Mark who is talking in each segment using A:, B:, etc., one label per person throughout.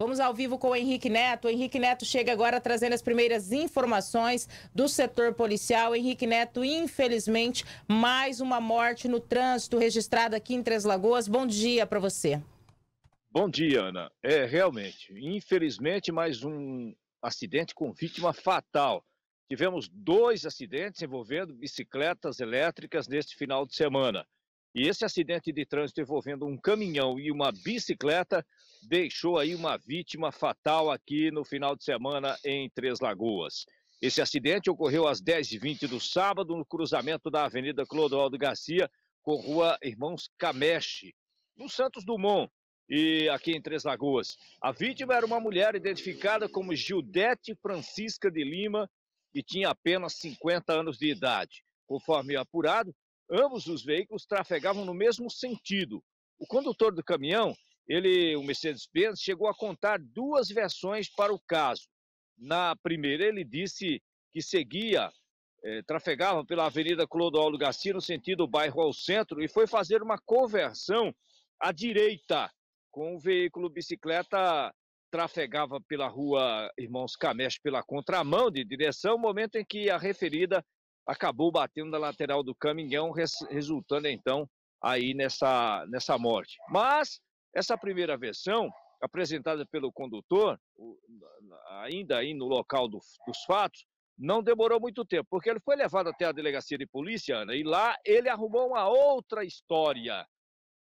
A: Vamos ao vivo com o Henrique Neto. O Henrique Neto chega agora trazendo as primeiras informações do setor policial. Henrique Neto, infelizmente, mais uma morte no trânsito registrada aqui em Três Lagoas. Bom dia para você.
B: Bom dia, Ana. É, realmente, infelizmente, mais um acidente com vítima fatal. Tivemos dois acidentes envolvendo bicicletas elétricas neste final de semana. E esse acidente de trânsito envolvendo um caminhão e uma bicicleta deixou aí uma vítima fatal aqui no final de semana em Três Lagoas. Esse acidente ocorreu às 10h20 do sábado no cruzamento da Avenida Clodoaldo Garcia com Rua Irmãos Cameche, no Santos Dumont, e aqui em Três Lagoas. A vítima era uma mulher identificada como Gildete Francisca de Lima e tinha apenas 50 anos de idade. Conforme apurado, Ambos os veículos trafegavam no mesmo sentido. O condutor do caminhão, ele, o Mercedes-Benz, chegou a contar duas versões para o caso. Na primeira, ele disse que seguia, eh, trafegava pela Avenida Clodoaldo Garcia, no sentido bairro ao centro, e foi fazer uma conversão à direita com o veículo bicicleta trafegava pela rua Irmãos Cameste pela contramão de direção, momento em que a referida acabou batendo na lateral do caminhão, res, resultando então aí nessa, nessa morte. Mas essa primeira versão, apresentada pelo condutor, ainda aí no local do, dos fatos, não demorou muito tempo, porque ele foi levado até a delegacia de polícia, Ana, e lá ele arrumou uma outra história.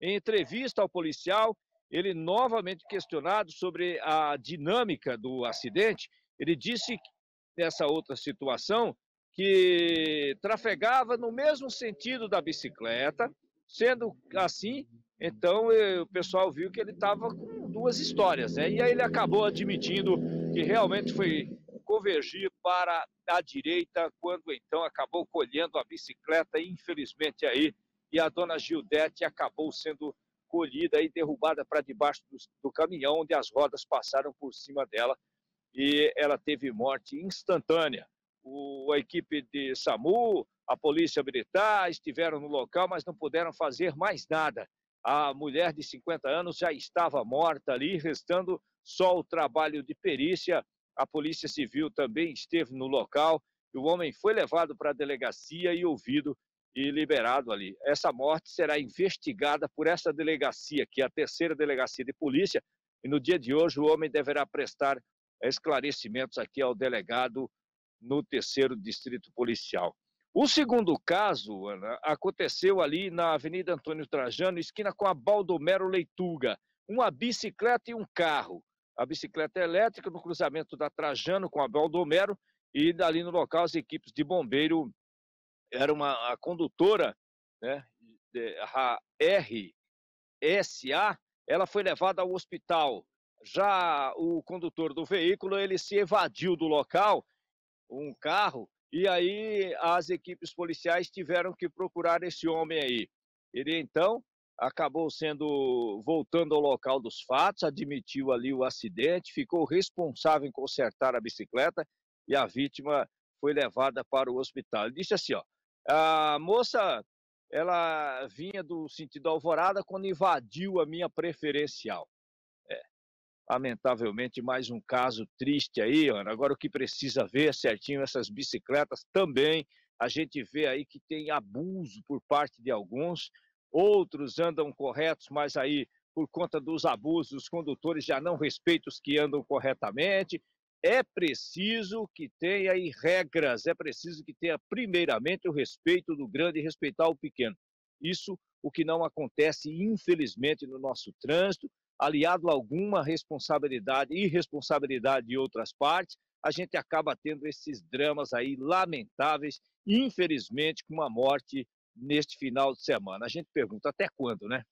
B: Em entrevista ao policial, ele novamente questionado sobre a dinâmica do acidente, ele disse nessa outra situação que trafegava no mesmo sentido da bicicleta. Sendo assim, então eh, o pessoal viu que ele estava com duas histórias, né? E aí ele acabou admitindo que realmente foi convergir para a direita, quando então acabou colhendo a bicicleta, infelizmente aí, e a dona Gildete acabou sendo colhida e derrubada para debaixo do, do caminhão, onde as rodas passaram por cima dela e ela teve morte instantânea o, a equipe de SAMU, a polícia militar estiveram no local, mas não puderam fazer mais nada. A mulher de 50 anos já estava morta ali, restando só o trabalho de perícia. A polícia civil também esteve no local e o homem foi levado para a delegacia e ouvido e liberado ali. Essa morte será investigada por essa delegacia, que é a terceira delegacia de polícia, e no dia de hoje o homem deverá prestar esclarecimentos aqui ao delegado no terceiro distrito policial. O segundo caso, Ana, aconteceu ali na Avenida Antônio Trajano, esquina com a Baldomero Leituga. Uma bicicleta e um carro. A bicicleta elétrica no cruzamento da Trajano com a Baldomero e dali no local as equipes de bombeiro era uma a condutora, né, a RSA, ela foi levada ao hospital. Já o condutor do veículo, ele se evadiu do local um carro, e aí as equipes policiais tiveram que procurar esse homem aí. Ele então acabou sendo voltando ao local dos fatos, admitiu ali o acidente, ficou responsável em consertar a bicicleta e a vítima foi levada para o hospital. Ele disse assim, ó, a moça ela vinha do sentido Alvorada quando invadiu a minha preferencial lamentavelmente, mais um caso triste aí, Ana. Agora, o que precisa ver certinho essas bicicletas também. A gente vê aí que tem abuso por parte de alguns, outros andam corretos, mas aí, por conta dos abusos, os condutores já não respeitam os que andam corretamente. É preciso que tenha aí regras, é preciso que tenha, primeiramente, o respeito do grande e respeitar o pequeno. Isso o que não acontece, infelizmente, no nosso trânsito aliado a alguma responsabilidade, e irresponsabilidade de outras partes, a gente acaba tendo esses dramas aí lamentáveis, infelizmente, com uma morte neste final de semana. A gente pergunta até quando, né?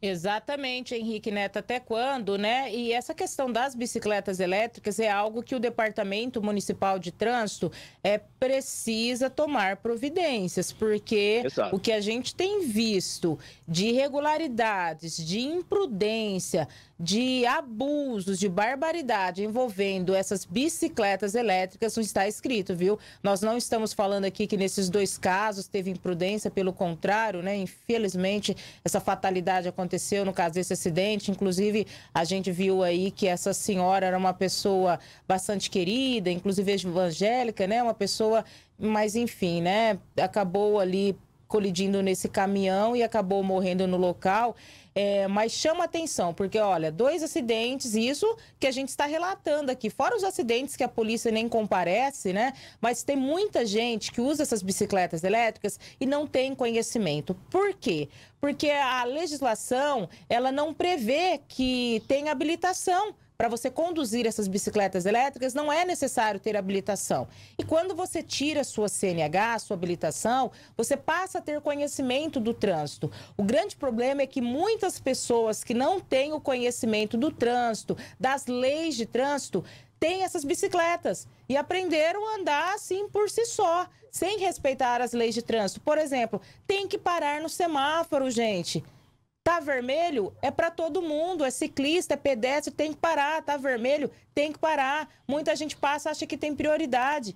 A: Exatamente, Henrique Neto, até quando, né? E essa questão das bicicletas elétricas é algo que o Departamento Municipal de Trânsito é, precisa tomar providências, porque Exato. o que a gente tem visto de irregularidades, de imprudência, de abusos, de barbaridade envolvendo essas bicicletas elétricas não está escrito, viu? Nós não estamos falando aqui que nesses dois casos teve imprudência, pelo contrário, né? Infelizmente, essa fatalidade aconteceu no caso desse acidente. Inclusive, a gente viu aí que essa senhora era uma pessoa bastante querida, inclusive evangélica, né? Uma pessoa mas enfim, né? Acabou ali colidindo nesse caminhão e acabou morrendo no local. É, mas chama atenção, porque olha, dois acidentes, isso que a gente está relatando aqui, fora os acidentes que a polícia nem comparece, né? Mas tem muita gente que usa essas bicicletas elétricas e não tem conhecimento. Por quê? Porque a legislação, ela não prevê que tem habilitação para você conduzir essas bicicletas elétricas, não é necessário ter habilitação. E quando você tira sua CNH, sua habilitação, você passa a ter conhecimento do trânsito. O grande problema é que muitas pessoas que não têm o conhecimento do trânsito, das leis de trânsito, têm essas bicicletas e aprenderam a andar assim por si só, sem respeitar as leis de trânsito. Por exemplo, tem que parar no semáforo, gente. Tá vermelho é para todo mundo, é ciclista, é pedestre, tem que parar. Tá vermelho, tem que parar. Muita gente passa, acha que tem prioridade.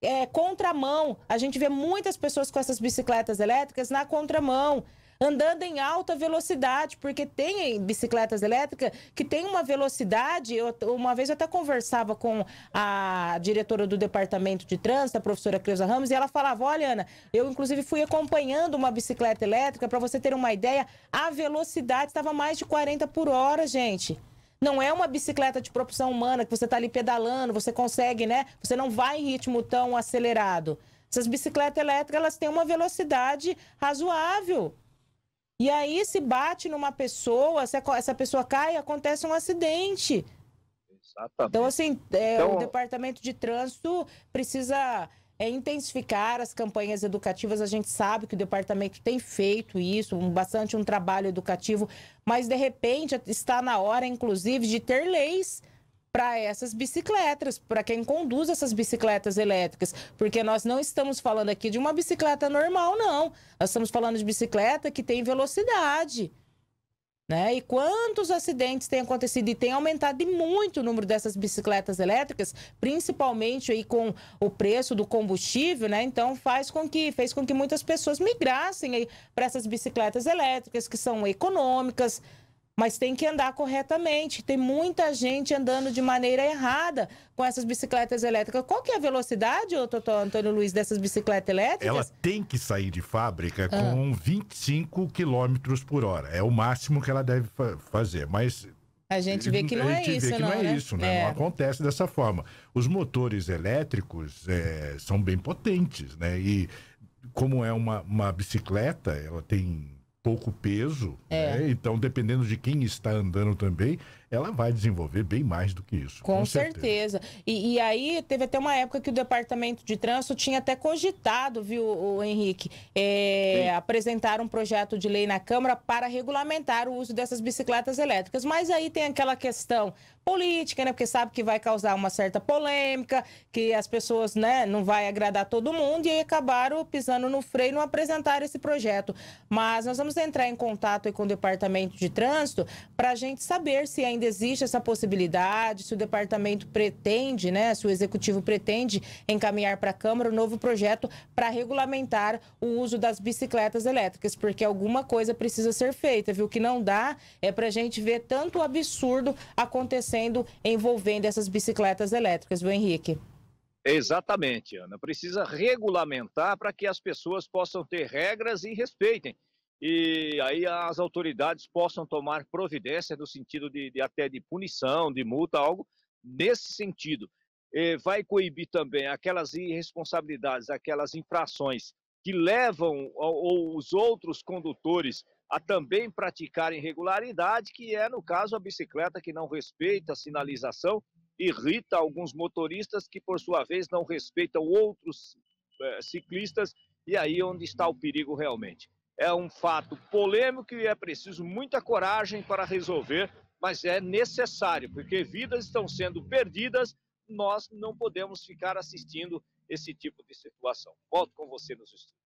A: É contramão. A gente vê muitas pessoas com essas bicicletas elétricas na contramão andando em alta velocidade, porque tem bicicletas elétricas que tem uma velocidade. Eu, uma vez eu até conversava com a diretora do departamento de trânsito, a professora Cleusa Ramos, e ela falava: Olha, Ana, eu inclusive fui acompanhando uma bicicleta elétrica, para você ter uma ideia, a velocidade estava mais de 40 por hora, gente. Não é uma bicicleta de propulsão humana que você está ali pedalando, você consegue, né? Você não vai em ritmo tão acelerado. Essas bicicletas elétricas, elas têm uma velocidade razoável. E aí, se bate numa pessoa, se essa pessoa cai, acontece um acidente.
B: Exatamente.
A: Então, assim, é, então... o departamento de trânsito precisa é, intensificar as campanhas educativas. A gente sabe que o departamento tem feito isso, um, bastante um trabalho educativo, mas de repente está na hora, inclusive, de ter leis para essas bicicletas, para quem conduz essas bicicletas elétricas, porque nós não estamos falando aqui de uma bicicleta normal, não. Nós estamos falando de bicicleta que tem velocidade. Né? E quantos acidentes têm acontecido e tem aumentado muito o número dessas bicicletas elétricas, principalmente aí com o preço do combustível, né? Então faz com que fez com que muitas pessoas migrassem para essas bicicletas elétricas que são econômicas, mas tem que andar corretamente. Tem muita gente andando de maneira errada com essas bicicletas elétricas. Qual que é a velocidade, doutor Antônio Luiz, dessas bicicletas elétricas? Ela
B: tem que sair de fábrica ah. com 25 km por hora. É o máximo que ela deve fa fazer, mas...
A: A gente vê que não é isso, não, não é né? isso, né? É. Não
B: acontece dessa forma. Os motores elétricos é, são bem potentes, né? E como é uma, uma bicicleta, ela tem pouco peso, é. né? então dependendo de quem está andando também, ela vai desenvolver bem mais do que isso. Com, com
A: certeza. certeza. E, e, aí teve até uma época que o departamento de trânsito tinha até cogitado, viu, o Henrique, é, apresentar um projeto de lei na Câmara para regulamentar o uso dessas bicicletas elétricas. Mas aí tem aquela questão política, né? Porque sabe que vai causar uma certa polêmica, que as pessoas, né, não vai agradar todo mundo e aí acabaram pisando no freio e não apresentaram esse projeto. Mas nós vamos vamos entrar em contato com o departamento de trânsito para a gente saber se ainda existe essa possibilidade, se o departamento pretende, né, se o executivo pretende encaminhar para a Câmara um novo projeto para regulamentar o uso das bicicletas elétricas, porque alguma coisa precisa ser feita, viu? O que não dá é para a gente ver tanto absurdo acontecendo envolvendo essas bicicletas elétricas, viu, Henrique?
B: Exatamente, Ana. Precisa regulamentar para que as pessoas possam ter regras e respeitem e aí as autoridades possam tomar providência no sentido de, de até de punição, de multa, algo nesse sentido. E vai coibir também aquelas irresponsabilidades, aquelas infrações que levam os outros condutores a também praticar irregularidade, que é, no caso, a bicicleta que não respeita a sinalização, irrita alguns motoristas que, por sua vez, não respeitam outros é, ciclistas, e aí é onde está o perigo realmente. É um fato polêmico e é preciso muita coragem para resolver, mas é necessário, porque vidas estão sendo perdidas, nós não podemos ficar assistindo esse tipo de situação. Volto com você nos estudos.